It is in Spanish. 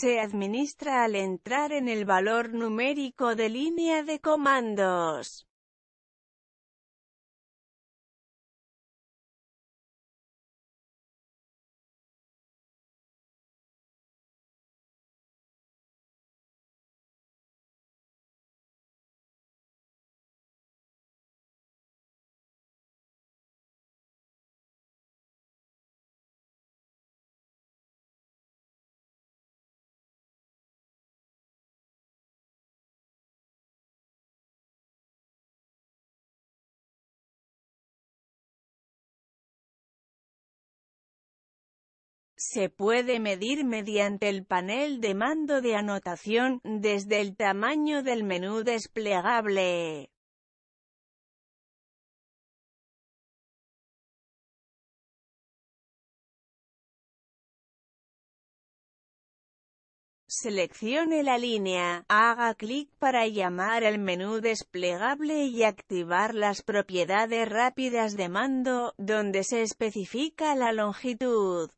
se administra al entrar en el valor numérico de línea de comandos. se puede medir mediante el panel de mando de anotación, desde el tamaño del menú desplegable. Seleccione la línea, haga clic para llamar al menú desplegable y activar las propiedades rápidas de mando, donde se especifica la longitud.